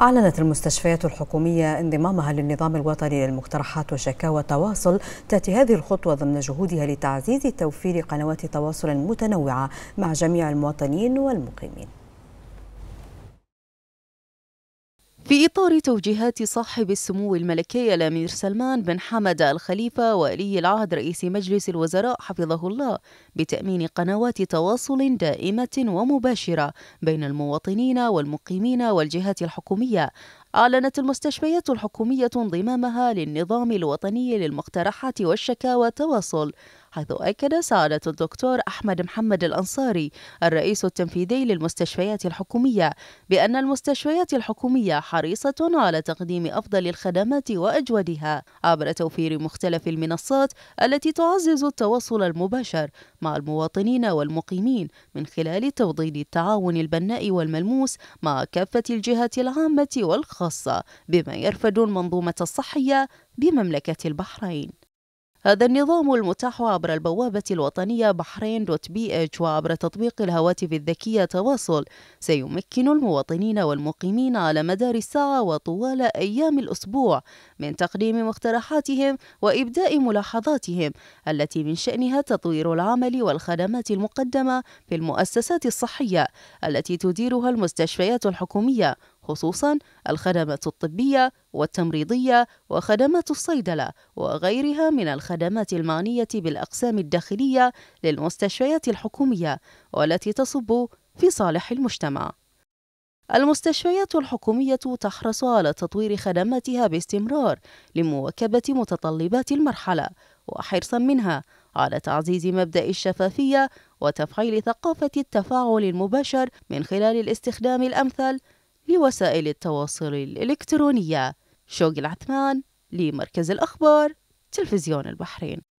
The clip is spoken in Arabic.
أعلنت المستشفيات الحكومية انضمامها للنظام الوطني للمقترحات وشكاوى التواصل تأتي هذه الخطوة ضمن جهودها لتعزيز توفير قنوات تواصل متنوعة مع جميع المواطنين والمقيمين في إطار توجيهات صاحب السمو الملكي الأمير سلمان بن حمد الخليفة ولي العهد رئيس مجلس الوزراء حفظه الله بتأمين قنوات تواصل دائمة ومباشرة بين المواطنين والمقيمين والجهات الحكومية أعلنت المستشفيات الحكومية انضمامها للنظام الوطني للمقترحات والشكاوى والتواصل حيث أكد سعادة الدكتور أحمد محمد الأنصاري الرئيس التنفيذي للمستشفيات الحكومية بأن المستشفيات الحكومية حريصة على تقديم أفضل الخدمات وأجودها عبر توفير مختلف المنصات التي تعزز التواصل المباشر مع المواطنين والمقيمين من خلال توضيد التعاون البناء والملموس مع كافة الجهات العامة والخاصة الخاصة بما يرفد المنظومة الصحية بمملكة البحرين هذا النظام المتاح عبر البوابة الوطنية بحرين دوت بي اتش وعبر تطبيق الهواتف الذكية تواصل سيمكن المواطنين والمقيمين على مدار الساعة وطوال أيام الأسبوع من تقديم مقترحاتهم وإبداء ملاحظاتهم التي من شأنها تطوير العمل والخدمات المقدمة في المؤسسات الصحية التي تديرها المستشفيات الحكومية خصوصا الخدمات الطبية والتمريضية وخدمات الصيدلة وغيرها من الخدمات المعنية بالأقسام الداخلية للمستشفيات الحكومية والتي تصب في صالح المجتمع. المستشفيات الحكومية تحرص على تطوير خدماتها باستمرار لمواكبة متطلبات المرحلة وحرصا منها على تعزيز مبدأ الشفافية وتفعيل ثقافة التفاعل المباشر من خلال الاستخدام الأمثل لوسائل التواصل الإلكترونية شوق العثمان لمركز الأخبار تلفزيون البحرين